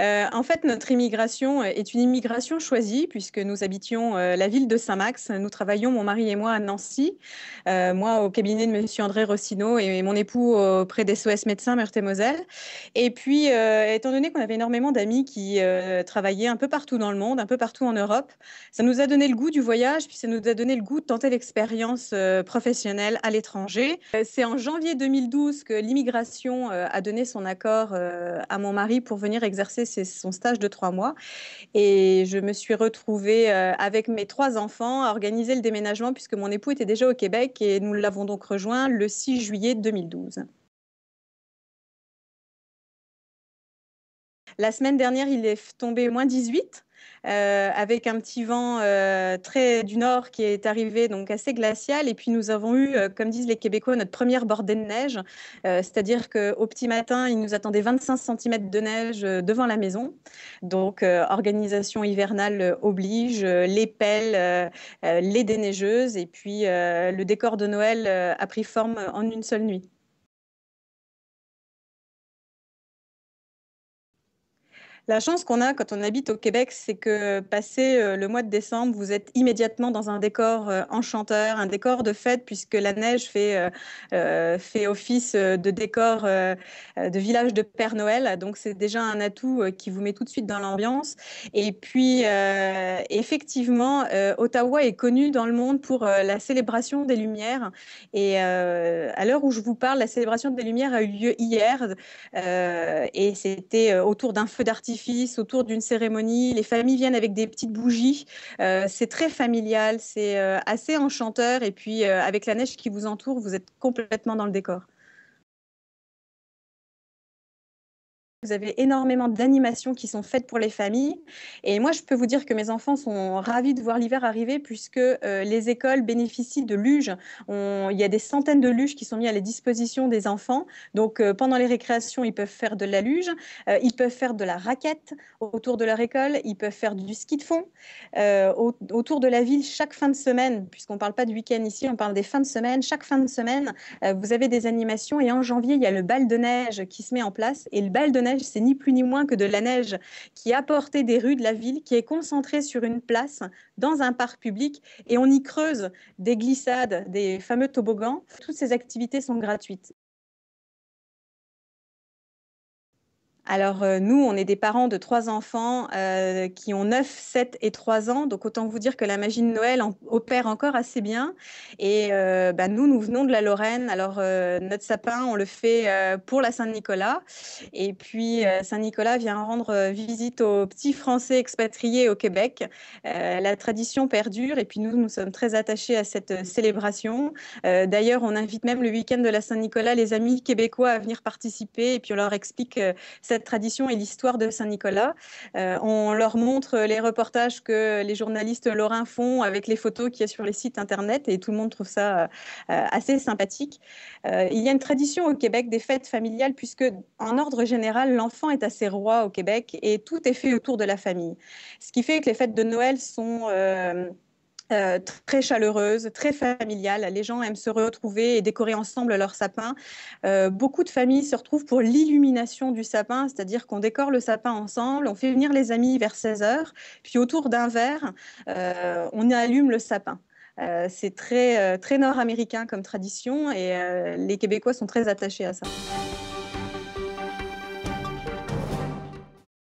Euh, en fait, notre immigration euh, est une immigration choisie puisque nous habitions euh, la ville de Saint-Max. Nous travaillons, mon mari et moi, à Nancy, moi au cabinet de Monsieur André Rossino et, mon époux auprès des SOS médecins Meurthe-et-Moselle. Et puis, étant donné qu'on avait énormément d'amis qui travaillaient un peu partout dans le monde, un peu partout en Europe, ça nous a donné le goût du voyage, puis ça nous a donné le goût de tenter l'expérience professionnelle à l'étranger. C'est en janvier 2012 que l'immigration a donné son accord à mon mari pour venir exercer c'est son stage de trois mois. Et je me suis retrouvée euh, avec mes trois enfants à organiser le déménagement puisque mon époux était déjà au Québec et nous l'avons donc rejoint le 6 juillet 2012. La semaine dernière, il est tombé moins 18. Euh, avec un petit vent euh, très du nord qui est arrivé, donc assez glacial. Et puis nous avons eu, euh, comme disent les Québécois, notre première bordée de neige, c'est-à-dire qu'au petit matin, il nous attendait 25 cm de neige devant la maison. Donc organisation hivernale oblige, les pelles, les déneigeuses, et puis le décor de Noël a pris forme en une seule nuit. La chance qu'on a quand on habite au Québec, c'est que passé euh, le mois de décembre, vous êtes immédiatement dans un décor euh, enchanteur, un décor de fête, puisque la neige fait, euh, fait office de décor de village de Père Noël. Donc c'est déjà un atout qui vous met tout de suite dans l'ambiance. Et puis, effectivement, Ottawa est connue dans le monde pour la célébration des Lumières. Et à l'heure où je vous parle, la célébration des Lumières a eu lieu hier. et c'était autour d'un feu d'artifice autour d'une cérémonie. Les familles viennent avec des petites bougies. Euh, c'est très familial, c'est euh, assez enchanteur. Et puis, euh, avec la neige qui vous entoure, vous êtes complètement dans le décor. Vous avez énormément d'animations qui sont faites pour les familles. Et moi, je peux vous dire que mes enfants sont ravis de voir l'hiver arriver puisque euh, les écoles bénéficient de luges. il y a des centaines de luges qui sont mises à la disposition des enfants. Donc, euh, pendant les récréations, ils peuvent faire de la luge, euh, ils peuvent faire de la raquette autour de leur école, ils peuvent faire du ski de fond autour de la ville chaque fin de semaine, puisqu'on ne parle pas de week-end ici, on parle des fins de semaine. Chaque fin de semaine, vous avez des animations. Et en janvier, il y a le bal de neige qui se met en place. Et le bal de neige, c'est ni plus ni moins que de la neige qui est apportée des rues de la ville, qui est concentrée sur une place dans un parc public et on y creuse des glissades, des fameux toboggans. Toutes ces activités sont gratuites. Alors euh, nous, on est des parents de trois enfants euh, qui ont 9, 7 et 3 ans, donc autant vous dire que la magie de Noël opère encore assez bien. Et euh, bah, nous, nous venons de la Lorraine, alors notre sapin, on le fait pour la Saint-Nicolas. Et puis Saint-Nicolas vient rendre visite aux petits Français expatriés au Québec. la tradition perdure et puis nous, nous sommes très attachés à cette célébration. D'ailleurs, on invite même le week-end de la Saint-Nicolas les amis québécois à venir participer et puis on leur explique cette tradition et l'histoire de Saint-Nicolas. Euh, on leur montre les reportages que les journalistes lorrains font avec les photos qu'il y a sur les sites internet et tout le monde trouve ça euh, assez sympathique. Euh, il y a une tradition au Québec des fêtes familiales puisque, en ordre général, l'enfant est assez roi au Québec et tout est fait autour de la famille. Ce qui fait que les fêtes de Noël sont euh, très chaleureuse, très familiale. Les gens aiment se retrouver et décorer ensemble leur sapin. Euh, beaucoup de familles se retrouvent pour l'illumination du sapin, c'est-à-dire qu'on décore le sapin ensemble, on fait venir les amis vers 16h, puis autour d'un verre, euh, on allume le sapin. Euh, c'est très nord-américain comme tradition et les Québécois sont très attachés à ça.